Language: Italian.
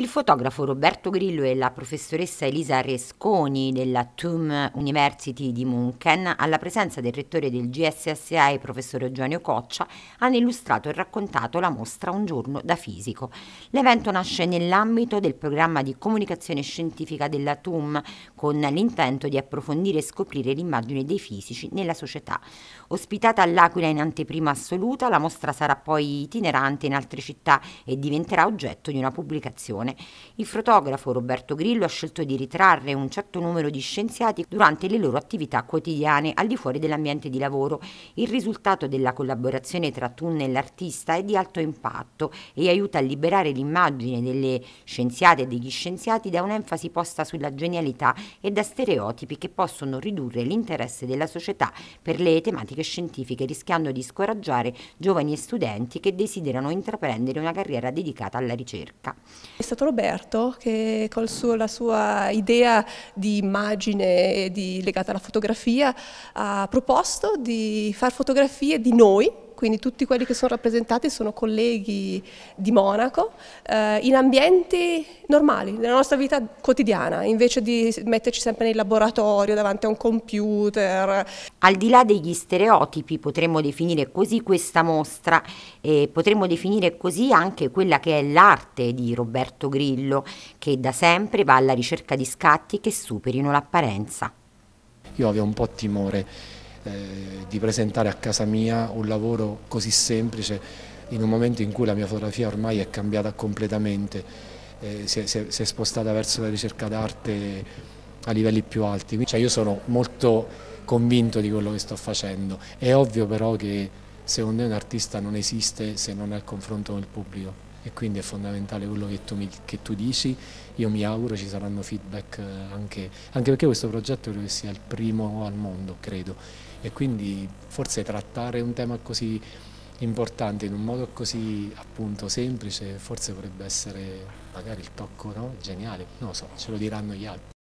il fotografo Roberto Grillo e la professoressa Elisa Resconi della TUM University di Munchen, alla presenza del rettore del GSSI, professor Eugenio Coccia, hanno illustrato e raccontato la mostra Un giorno da fisico. L'evento nasce nell'ambito del programma di comunicazione scientifica della TUM, con l'intento di approfondire e scoprire l'immagine dei fisici nella società. Ospitata all'Aquila in anteprima assoluta, la mostra sarà poi itinerante in altre città e diventerà oggetto di una pubblicazione televisione. Il fotografo Roberto Grillo ha scelto di ritrarre un certo numero di scienziati durante le loro attività quotidiane al di fuori dell'ambiente di lavoro. Il risultato della collaborazione tra Tun e l'artista è di alto impatto e aiuta a liberare l'immagine delle scienziate e degli scienziati da un'enfasi posta sulla genialità e da stereotipi che possono ridurre l'interesse della società per le tematiche scientifiche, rischiando di scoraggiare giovani e studenti che desiderano intraprendere una carriera dedicata alla ricerca. È stato stato Roberto che con la sua idea di immagine di, legata alla fotografia ha proposto di fare fotografie di noi quindi tutti quelli che sono rappresentati sono colleghi di Monaco, eh, in ambienti normali, nella nostra vita quotidiana, invece di metterci sempre nel laboratorio davanti a un computer. Al di là degli stereotipi potremmo definire così questa mostra e potremmo definire così anche quella che è l'arte di Roberto Grillo, che da sempre va alla ricerca di scatti che superino l'apparenza. Io avevo un po' timore eh, di presentare a casa mia un lavoro così semplice in un momento in cui la mia fotografia ormai è cambiata completamente, eh, si, è, si, è, spostata verso la ricerca d'arte a livelli più alti. Cioè io sono molto convinto di quello che sto facendo. È ovvio però che secondo me un artista non esiste se non è al confronto con il pubblico e quindi è fondamentale quello che tu, mi, che tu dici, io mi auguro ci saranno feedback eh, anche, anche perché questo progetto credo sia il primo al mondo, credo, e quindi forse trattare un tema così importante in un modo così appunto semplice forse potrebbe essere magari il tocco no? geniale, non lo so, ce lo diranno gli altri.